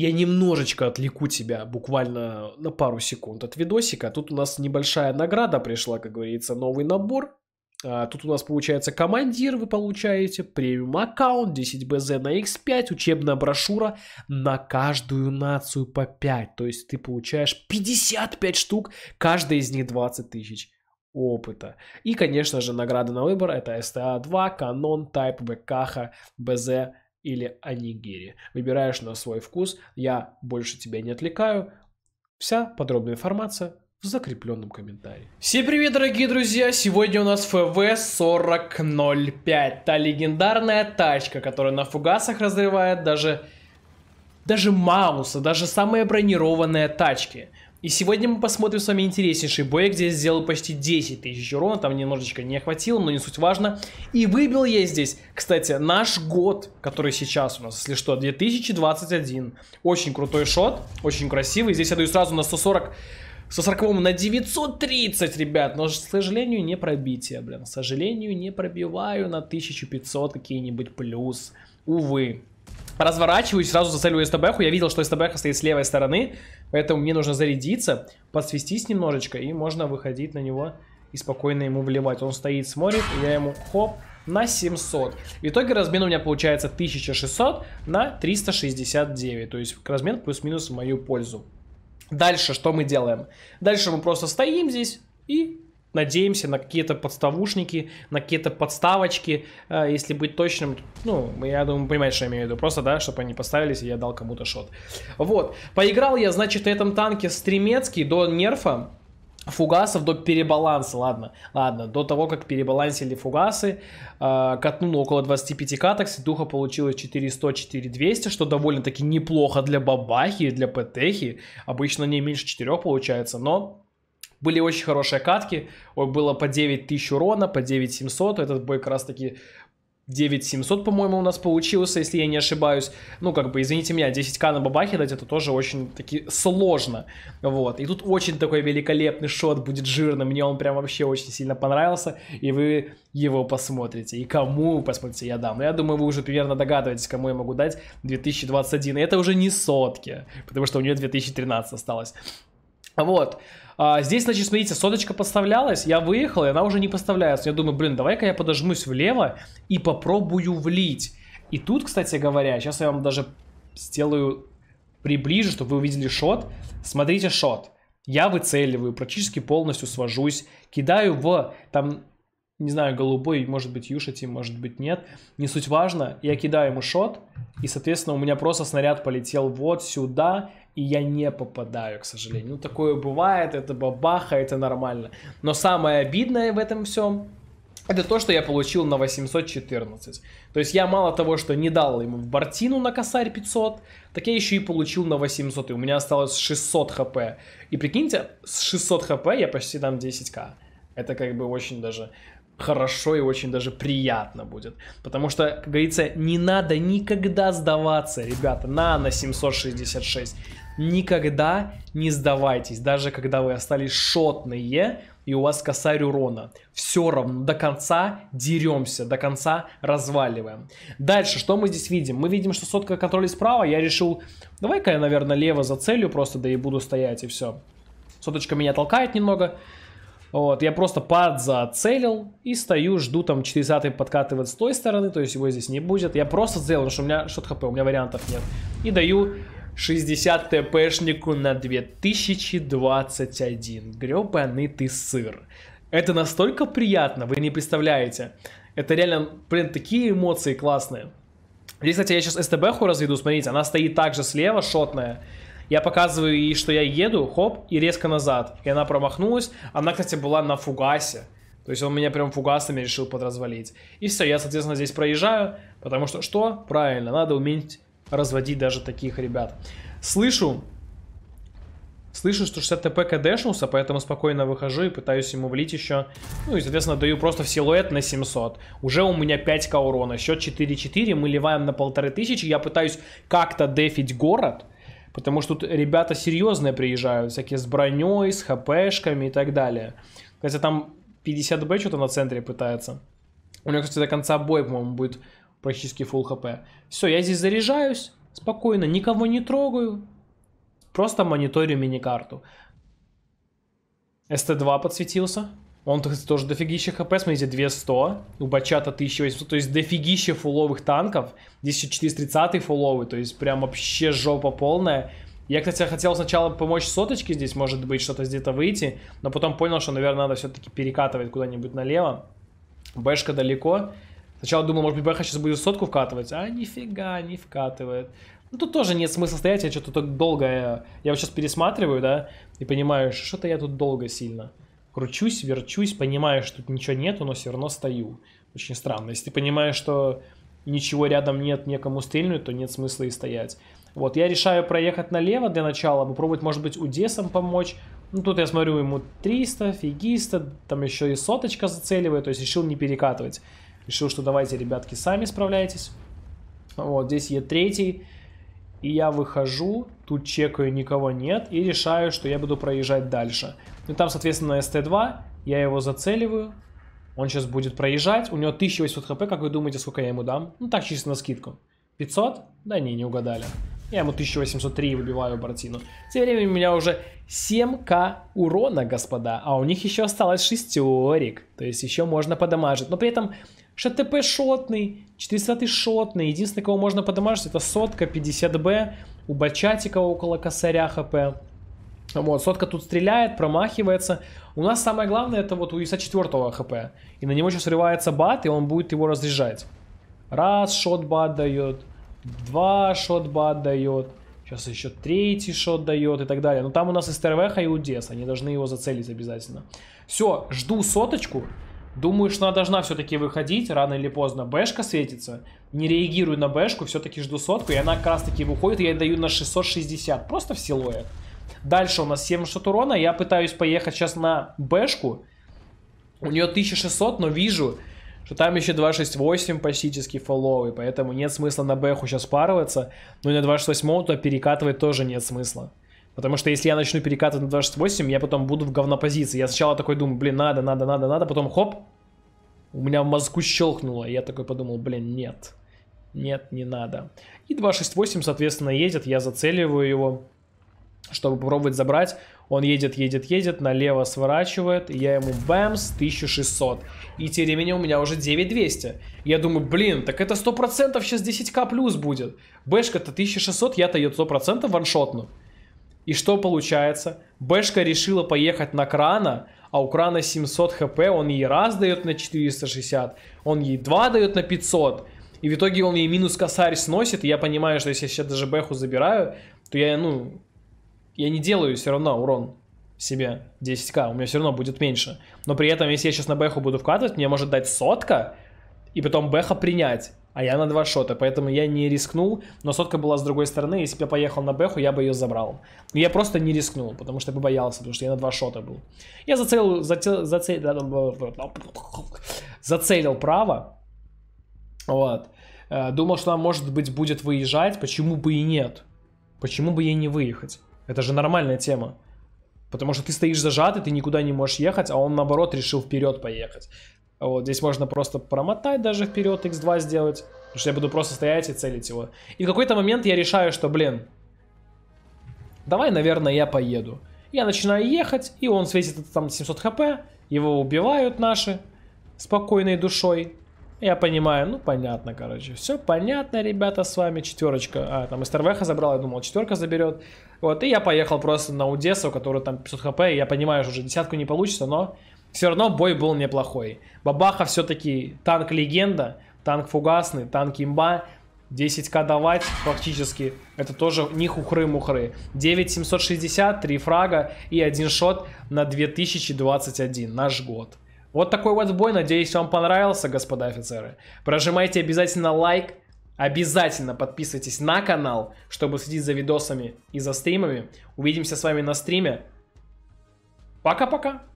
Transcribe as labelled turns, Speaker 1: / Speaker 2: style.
Speaker 1: Я немножечко отвлеку тебя, буквально на пару секунд от видосика. Тут у нас небольшая награда пришла, как говорится, новый набор. А, тут у нас получается командир вы получаете, премиум аккаунт, 10 БЗ на X5, учебная брошюра на каждую нацию по 5. То есть ты получаешь 55 штук, каждая из них 20 тысяч опыта. И, конечно же, награда на выбор это ста 2 Канон, Type, БКХ, БЗ, или анигири. Выбираешь на свой вкус, я больше тебя не отвлекаю. Вся подробная информация в закрепленном комментарии. Всем привет, дорогие друзья! Сегодня у нас ФВ-4005. Та легендарная тачка, которая на фугасах разрывает даже, даже Мауса, даже самые бронированные тачки. И сегодня мы посмотрим с вами интереснейший бой, где я сделал почти 10 тысяч урона, там немножечко не хватило, но не суть важно. И выбил я здесь, кстати, наш год, который сейчас у нас, если что, 2021. Очень крутой шот, очень красивый. Здесь я даю сразу на 140 со 40 на 930, ребят. Но, к сожалению, не пробитие, блин. К сожалению, не пробиваю на 1500 какие-нибудь плюс. Увы разворачиваюсь, сразу зацеливаю СТБху. Я видел, что СТБха стоит с левой стороны, поэтому мне нужно зарядиться, подсвестись немножечко, и можно выходить на него и спокойно ему вливать. Он стоит, смотрит, и я ему хоп, на 700. В итоге размен у меня получается 1600 на 369. То есть размен плюс-минус в мою пользу. Дальше что мы делаем? Дальше мы просто стоим здесь и надеемся на какие-то подставушники, на какие-то подставочки, э, если быть точным, ну, я думаю, понимаете, что я имею в виду, просто, да, чтобы они поставились, и я дал кому-то шот. Вот, поиграл я, значит, на этом танке стремецкий до нерфа, фугасов до перебаланса, ладно, ладно, до того, как перебалансили фугасы, э, катнуло около 25 каток, духа получилось 400-4200, что довольно-таки неплохо для бабахи, для ПТхи, обычно не меньше 4 получается, но были очень хорошие катки, было по 9000 урона, по 9700, этот бой как раз таки 9700, по-моему, у нас получился, если я не ошибаюсь. Ну, как бы, извините меня, 10к на бабахе дать, это тоже очень таки сложно. Вот. И тут очень такой великолепный шот будет жирный. Мне он прям вообще очень сильно понравился. И вы его посмотрите. И кому, посмотрите, я дам. Но ну, я думаю, вы уже примерно догадываетесь, кому я могу дать 2021. И это уже не сотки, потому что у нее 2013 осталось. Вот. А, здесь, значит, смотрите, соточка поставлялась, я выехал, и она уже не поставляется. Я думаю, блин, давай-ка я подожмусь влево и попробую влить. И тут, кстати говоря, сейчас я вам даже сделаю приближе, чтобы вы увидели шот. Смотрите шот. Я выцеливаю, практически полностью свожусь, кидаю в там не знаю, голубой, может быть, юшати, может быть, нет. Не суть важно, я кидаю ему шот, и, соответственно, у меня просто снаряд полетел вот сюда, и я не попадаю, к сожалению. Ну, такое бывает, это бабаха, это нормально. Но самое обидное в этом всем, это то, что я получил на 814. То есть я мало того, что не дал ему в бортину на косарь 500, так я еще и получил на 800, и у меня осталось 600 хп. И прикиньте, с 600 хп я почти дам 10к. Это как бы очень даже хорошо и очень даже приятно будет. Потому что, как говорится, не надо никогда сдаваться, ребята, на на 766. Никогда не сдавайтесь, даже когда вы остались шотные и у вас косарь урона. Все равно до конца деремся, до конца разваливаем. Дальше, что мы здесь видим? Мы видим, что сотка контроля справа. Я решил, давай-ка я, наверное, лево за целью просто, да и буду стоять, и все. Соточка меня толкает немного. Вот, я просто пад зацелил и стою, жду, там 40 й подкатывает с той стороны, то есть его здесь не будет. Я просто сделал, потому что у меня что-то хп, у меня вариантов нет. И даю 60 тпшнику на 2021. Гребаный ты сыр. Это настолько приятно, вы не представляете. Это реально, блин, такие эмоции классные. Здесь, кстати, я сейчас СТБ-ху разведу, смотрите, она стоит также слева, шотная. Я показываю ей, что я еду, хоп, и резко назад. И она промахнулась. Она, кстати, была на фугасе. То есть он меня прям фугасами решил подразвалить. И все, я, соответственно, здесь проезжаю, потому что что? Правильно, надо уметь разводить даже таких ребят. Слышу, слышу, что 60 ТП кдэшнулся, поэтому спокойно выхожу и пытаюсь ему влить еще. Ну и, соответственно, даю просто в силуэт на 700. Уже у меня 5к урона, счет 4-4, мы ливаем на 1500, я пытаюсь как-то дефить город. Потому что тут ребята серьезные приезжают, всякие с броней, с хпшками и так далее. Хотя там 50 б что-то на центре пытается. У него, кстати, до конца боя, по-моему, будет практически full хп. Все, я здесь заряжаюсь спокойно, никого не трогаю. Просто мониторю мини-карту. СТ-2 подсветился. Он кстати, тоже дофигища хп, смотрите, 2100, у Бачата 1800, то есть дофигища фуловых танков, здесь еще 430 фуловый, то есть прям вообще жопа полная. Я, кстати, хотел сначала помочь соточке здесь, может быть, что-то где-то выйти, но потом понял, что, наверное, надо все-таки перекатывать куда-нибудь налево. Бэшка далеко. Сначала думал, может быть, Бэха сейчас будет сотку вкатывать, а нифига не вкатывает. Ну, тут тоже нет смысла стоять, я что-то долго... Э, я вот сейчас пересматриваю, да, и понимаю, что-то я тут долго сильно кручусь, верчусь, понимаю, что тут ничего нету, но все равно стою. Очень странно. Если ты понимаешь, что ничего рядом нет, некому стрельнуть, то нет смысла и стоять. Вот, я решаю проехать налево для начала, попробовать, может быть, Удесом помочь. Ну, тут я смотрю, ему 300, фигиста, там еще и соточка зацеливает, то есть решил не перекатывать. Решил, что давайте, ребятки, сами справляйтесь. Вот, здесь Е3, и я выхожу, тут чекаю, никого нет, и решаю, что я буду проезжать дальше. И там, соответственно, СТ-2, я его зацеливаю, он сейчас будет проезжать, у него 1800 хп, как вы думаете, сколько я ему дам? Ну так, чисто на скидку. 500? Да не, не угадали. Я ему 1803 выбиваю Бартину. Тем временем у меня уже 7к урона, господа. А у них еще осталось шестерик. То есть еще можно подамажить. Но при этом ШТП шотный, 400 шотный. Единственное, кого можно подамажить, это сотка, 50б у Бачатика около косаря хп. Вот, сотка тут стреляет, промахивается. У нас самое главное это вот у Иса 4 хп. И на него сейчас срывается бат, и он будет его разряжать. Раз шот бат дает, два шот бат дает, сейчас еще третий шот дает и так далее. Но там у нас и Стервеха, и Удес, они должны его зацелить обязательно. Все, жду соточку. Думаю, что она должна все-таки выходить, рано или поздно. Бэшка светится. Не реагирую на бэшку, все-таки жду сотку. И она как раз таки выходит, я ей даю на 660. Просто в силуэт. Дальше у нас 700 урона. Я пытаюсь поехать сейчас на бэшку. У нее 1600, но вижу, что там еще 268 пасический фоллоу. поэтому нет смысла на бэху сейчас парываться. Но ну на 268 то перекатывать тоже нет смысла. Потому что если я начну перекатывать на 268, я потом буду в говнопозиции. Я сначала такой думаю, блин, надо, надо, надо, надо, потом хоп, у меня в мозгу щелкнуло. я такой подумал, блин, нет, нет, не надо. И 268, соответственно, едет, я зацеливаю его, чтобы попробовать забрать. Он едет, едет, едет, налево сворачивает, я ему бэмс, 1600. И теремень у меня уже 9200. Я думаю, блин, так это 100% сейчас 10к плюс будет. Бэшка-то 1600, я-то ее 100% ваншотну. И что получается? Бэшка решила поехать на Крана, а у Крана 700 хп, он ей раз дает на 460, он ей два дает на 500. И в итоге он ей минус косарь сносит, и я понимаю, что если я сейчас даже Бэху забираю, то я, ну, я не делаю все равно урон себе 10к, у меня все равно будет меньше. Но при этом, если я сейчас на Бэху буду вкатывать, мне может дать сотка, и потом Бэха принять. А я на два шота, поэтому я не рискнул. Но сотка была с другой стороны. Если бы я поехал на бэху, я бы ее забрал. Но я просто не рискнул, потому что я бы боялся, потому что я на два шота был. Я зацелил, зацел, зацелил, зацелил право. Вот. Э, думал, что она, может быть, будет выезжать. Почему бы и нет? Почему бы ей не выехать? Это же нормальная тема. Потому что ты стоишь зажатый, ты никуда не можешь ехать, а он наоборот решил вперед поехать. Вот, здесь можно просто промотать даже вперед, x2 сделать. Потому что я буду просто стоять и целить его. И в какой-то момент я решаю, что, блин, давай, наверное, я поеду. Я начинаю ехать, и он светит там 700 хп, его убивают наши спокойной душой. Я понимаю, ну понятно, короче. Все понятно, ребята, с вами. Четверочка. А, там из ТРВХ забрал, я думал, четверка заберет. Вот, и я поехал просто на Удессу, который там 500 хп. И я понимаю, что уже десятку не получится, но все равно бой был неплохой. Бабаха все-таки танк-легенда, танк фугасный, танк имба. 10к давать фактически, это тоже не хухры-мухры. 9760, 3 фрага и один шот на 2021, наш год. Вот такой вот бой, надеюсь, вам понравился, господа офицеры. Прожимайте обязательно лайк, обязательно подписывайтесь на канал, чтобы следить за видосами и за стримами. Увидимся с вами на стриме. Пока-пока!